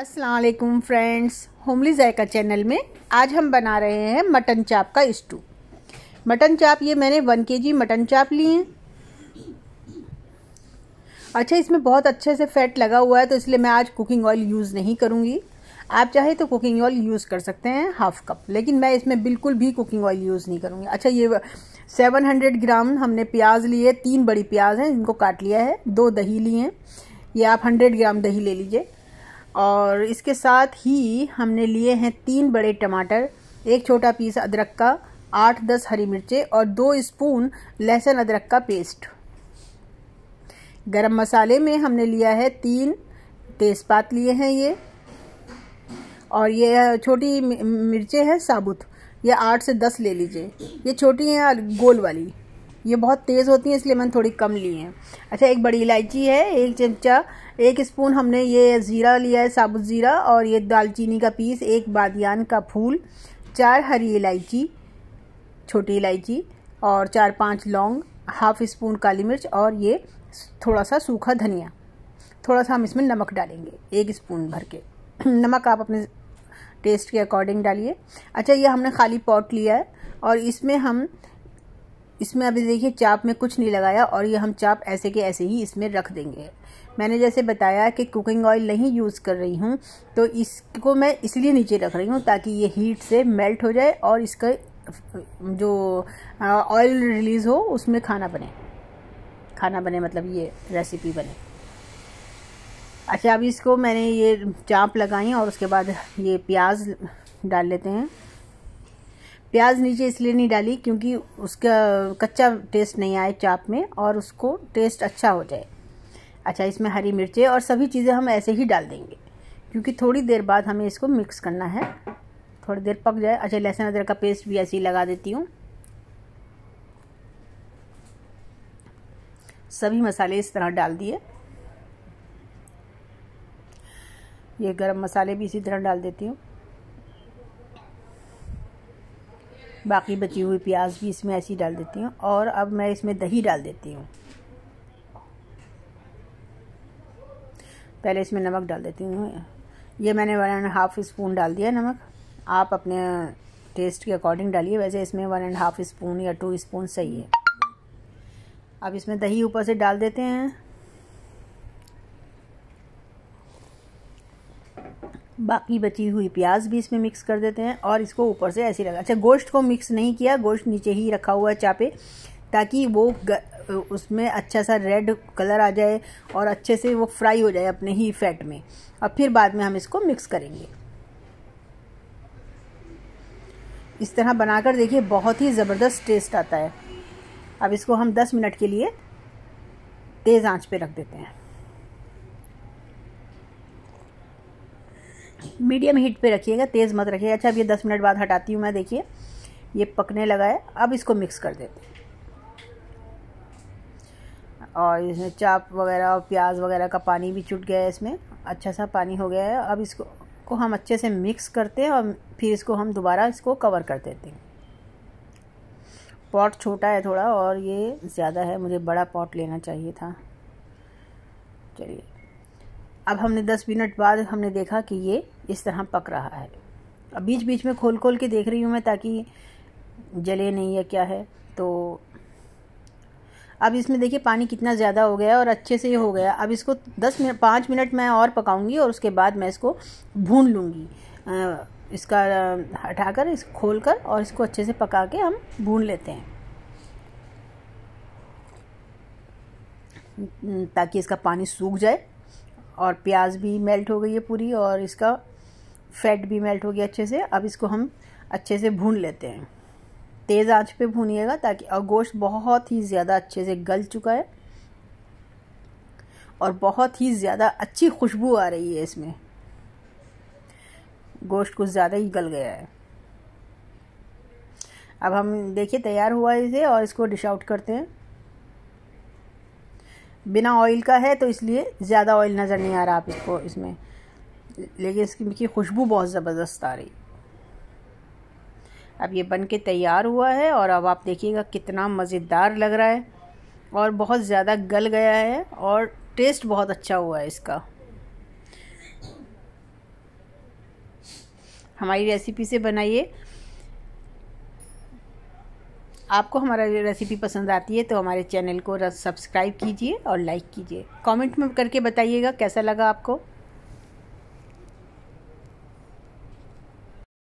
असलकुम friends homely जायका channel में आज हम बना रहे हैं मटन चाप का स्टू मटन चाप ये मैंने वन के जी मटन चाप लिए हैं अच्छा इसमें बहुत अच्छे से फैट लगा हुआ है तो इसलिए मैं आज कुकिंग ऑयल यूज़ नहीं करूँगी आप चाहे तो कुकिंग ऑयल यूज़ कर सकते हैं हाफ कप लेकिन मैं इसमें बिल्कुल भी कुकिंग ऑयल यूज़ नहीं करूँगी अच्छा ये 700 ग्राम हमने प्याज लिए तीन बड़ी प्याज हैं इनको काट लिया है दो दही लिए हैं ये आप 100 ग्राम दही ले लीजिए और इसके साथ ही हमने लिए हैं तीन बड़े टमाटर एक छोटा पीस अदरक का आठ दस हरी मिर्चें और दो स्पून लहसुन अदरक का पेस्ट गरम मसाले में हमने लिया है तीन तेज़पात लिए हैं ये और ये छोटी मिर्चें हैं साबुत ये आठ से दस ले लीजिए ये छोटी हैं गोल वाली ये बहुत तेज़ होती हैं इसलिए मैंने थोड़ी कम ली हैं अच्छा एक बड़ी इलायची है एक चमचा एक स्पून हमने ये ज़ीरा लिया है साबुत ज़ीरा और ये दालचीनी का पीस एक बादियान का फूल चार हरी इलायची छोटी इलायची और चार पांच लौंग हाफ स्पून काली मिर्च और ये थोड़ा सा सूखा धनिया थोड़ा सा हम इसमें नमक डालेंगे एक स्पून भर के नमक आप अपने टेस्ट के अकॉर्डिंग डालिए अच्छा ये हमने खाली पॉट लिया है और इसमें हम इसमें अभी देखिए चाप में कुछ नहीं लगाया और ये हम चाप ऐसे के ऐसे ही इसमें रख देंगे मैंने जैसे बताया कि कुकिंग ऑयल नहीं यूज़ कर रही हूँ तो इसको मैं इसलिए नीचे रख रही हूँ ताकि ये हीट से मेल्ट हो जाए और इसका जो ऑयल रिलीज़ हो उसमें खाना बने खाना बने मतलब ये रेसिपी बने अच्छा अभी इसको मैंने ये चाप लगाई और उसके बाद ये प्याज डाल लेते हैं प्याज नीचे इसलिए नहीं डाली क्योंकि उसका कच्चा टेस्ट नहीं आए चाप में और उसको टेस्ट अच्छा हो जाए अच्छा इसमें हरी मिर्चें और सभी चीज़ें हम ऐसे ही डाल देंगे क्योंकि थोड़ी देर बाद हमें इसको मिक्स करना है थोड़ी देर पक जाए अच्छा लहसुन अदरक का पेस्ट भी ऐसे ही लगा देती हूँ सभी मसाले इस तरह डाल दिए ये गरम मसाले भी इसी तरह डाल देती हूँ बाकी बची हुई प्याज भी इसमें ऐसी डाल देती हूँ और अब मैं इसमें दही डाल देती हूँ पहले इसमें नमक डाल देती हूँ ये मैंने वन एंड हाफ स्पून डाल दिया नमक आप अपने टेस्ट के अकॉर्डिंग डालिए वैसे इसमें वन एंड हाफ स्पून या टू स्पून सही है अब इसमें दही ऊपर से डाल देते हैं बाकी बची हुई प्याज भी इसमें मिक्स कर देते हैं और इसको ऊपर से ऐसे लगा अच्छा गोश्त को मिक्स नहीं किया गोश्त नीचे ही रखा हुआ है चापे ताकि वो ग, उसमें अच्छा सा रेड कलर आ जाए और अच्छे से वो फ्राई हो जाए अपने ही फैट में और फिर बाद में हम इसको मिक्स करेंगे इस तरह बनाकर देखिए बहुत ही ज़बरदस्त टेस्ट आता है अब इसको हम 10 मिनट के लिए तेज़ आंच पे रख देते हैं मीडियम हीट पे रखिएगा तेज़ मत रखिएगा अच्छा अब ये दस मिनट बाद हटाती हूँ मैं देखिए ये पकने लगा है अब इसको मिक्स कर देते हैं और इसमें चाप वगैरह और प्याज वगैरह का पानी भी चुट गया है इसमें अच्छा सा पानी हो गया है अब इसको को हम अच्छे से मिक्स करते हैं और फिर इसको हम दोबारा इसको कवर कर देते हैं पॉट छोटा है थोड़ा और ये ज़्यादा है मुझे बड़ा पॉट लेना चाहिए था चलिए अब हमने दस मिनट बाद हमने देखा कि ये इस तरह पक रहा है अब बीच बीच में खोल खोल के देख रही हूँ मैं ताकि जले नहीं या क्या है तो अब इसमें देखिए पानी कितना ज़्यादा हो गया और अच्छे से ये हो गया अब इसको दस मिनट पाँच मिनट मैं और पकाऊंगी और उसके बाद मैं इसको भून लूँगी इसका हटाकर इस खोल कर और इसको अच्छे से पका के हम भून लेते हैं ताकि इसका पानी सूख जाए और प्याज भी मेल्ट हो गई है पूरी और इसका फैट भी मेल्ट हो गया अच्छे से अब इसको हम अच्छे से भून लेते हैं तेज़ आंच पे भूनिएगा ताकि और गोश्त बहुत ही ज़्यादा अच्छे से गल चुका है और बहुत ही ज़्यादा अच्छी खुशबू आ रही है इसमें गोश्त कुछ ज़्यादा ही गल गया है अब हम देखिए तैयार हुआ है इसे और इसको डिश आउट करते हैं बिना ऑयल का है तो इसलिए ज़्यादा ऑयल नज़र नहीं आ रहा आप इसको इसमें लेकिन इसकी खुशबू बहुत ज़बरदस्त आ रही अब ये बन के तैयार हुआ है और अब आप देखिएगा कितना मज़ेदार लग रहा है और बहुत ज़्यादा गल गया है और टेस्ट बहुत अच्छा हुआ है इसका हमारी रेसिपी से बनाइए आपको हमारा रेसिपी पसंद आती है तो हमारे चैनल को सब्सक्राइब कीजिए और लाइक कीजिए कमेंट में करके बताइएगा कैसा लगा आपको